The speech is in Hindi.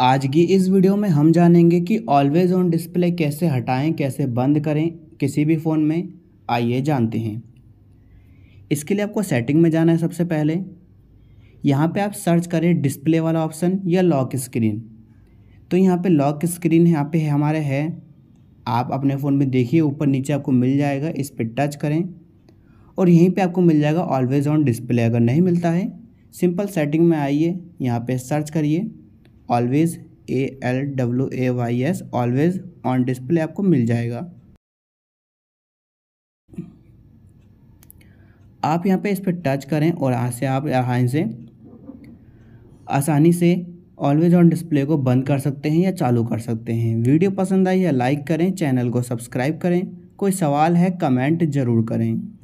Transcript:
आज की इस वीडियो में हम जानेंगे कि ऑलवेज ऑन डिस्प्ले कैसे हटाएं कैसे बंद करें किसी भी फ़ोन में आइए जानते हैं इसके लिए आपको सेटिंग में जाना है सबसे पहले यहाँ पे आप सर्च करें डिस्प्ले वाला ऑप्शन या लॉक स्क्रीन तो यहाँ पे लॉक स्क्रीन यहाँ पे है हमारे है आप अपने फ़ोन में देखिए ऊपर नीचे आपको मिल जाएगा इस पर टच करें और यहीं पे आपको मिल जाएगा ऑलवेज़ ऑन डिस्प्ले अगर नहीं मिलता है सिंपल सेटिंग में आइए यहाँ पे सर्च करिए always A L W A Y S always on display आपको मिल जाएगा आप यहाँ पे इस पर टच करें और यहाँ से आप यहाँ से आसानी से ऑलवेज ऑन डिस्प्ले को बंद कर सकते हैं या चालू कर सकते हैं वीडियो पसंद आई या लाइक करें चैनल को सब्सक्राइब करें कोई सवाल है कमेंट ज़रूर करें